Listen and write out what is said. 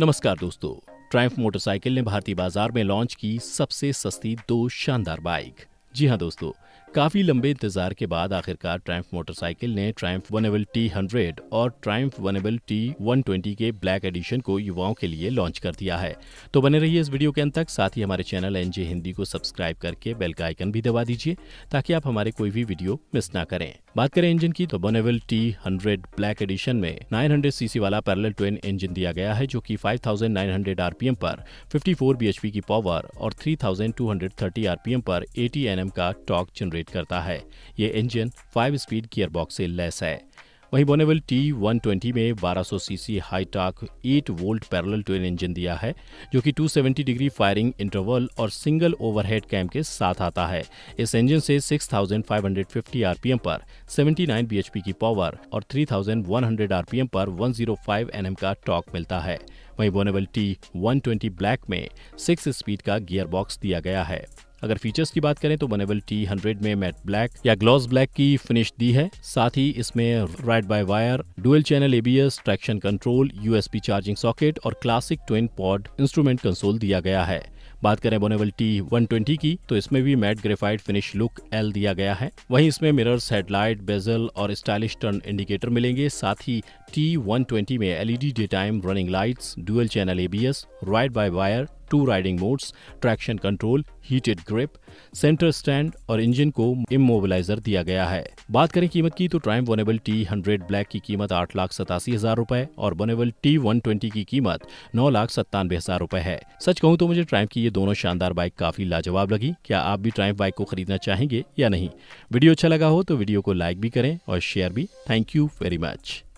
नमस्कार दोस्तों triumph motorcycle ने भारतीय बाजार में लॉन्च की सबसे सस्ती दो शानदार बाइक जी हाँ दोस्तों काफी लंबे इंतजार के बाद आखिरकार ट्राइम्फ मोटरसाइकिल ने ट्रायम्फ वनेबल टी हंड्रेड और ट्रायम्फ वनेबल टी वन ट्वेंटी के ब्लैक एडिशन को युवाओं के लिए लॉन्च कर दिया है तो बने रहिए इस वीडियो के अंत तक साथ ही हमारे चैनल एनजे हिंदी को सब्सक्राइब करके बेल का आइकन भी दबा दीजिए ताकि आप हमारे कोई भी वीडियो मिस ना करें बात करें इंजन की तो Bonneville T hundred black edition में 900 सीसी वाला पैरल ट्विन इंजन दिया गया है जो कि 5900 आरपीएम पर 54 बीएचपी की पावर और 3230 आरपीएम पर 80 एनएम का टॉर्क जनरेट करता है ये इंजन 5 स्पीड गियरबॉक्स से लेस है वहीं बोनेवल टी 120 में 1200 cc high torque 8 volt parallel twin engine दिया है जो कि 270 डिग्री फायरिंग इंटरवल और सिंगल ओवरहेड कैम के साथ आता है इस इंजन से 6550 आरपीएम पर 79 बीएचपी की पावर और 3100 आरपीएम पर 105 एनएम का टॉक मिलता है वहीं बोनेवल टी 120 ब्लैक में सिक्स स्पीड का गियर बॉक्स दिया गया है अगर फीचर्स की बात करें तो वनेबल टी हंड्रेड में मैट ब्लैक या ग्लॉस ब्लैक की फिनिश दी है साथ ही इसमें ride by wire dual channel ABS traction control USB charging socket और classic twin pod instrument console दिया गया है बात करें बोनेबल टी वन की तो इसमें भी मैट ग्रेफाइट फिनिश लुक एल दिया गया है वहीं इसमें मिरर्स हेडलाइट बेजल और स्टाइलिश टर्न इंडिकेटर मिलेंगे साथ ही टी वन में LED day time running lights dual channel ABS ride by wire two riding modes traction control heated grip centre stand और इंजन को इमोबिलाइजर दिया गया है बात करें कीमत की तो ट्राइम वनेबल टी हंड्रेड ब्लैक की कीमत आठ लाख सतासी हजार रूपए और वनेबल टी वन ट्वेंटी की कीमत नौ लाख सत्तानवे हजार रूपए है सच कहूँ तो मुझे ट्राइम की ये दोनों शानदार बाइक काफी लाजवाब लगी क्या आप भी ट्राइम बाइक को खरीदना चाहेंगे या नहीं वीडियो अच्छा लगा हो तो वीडियो को लाइक भी करें और शेयर भी थैंक यू वेरी मच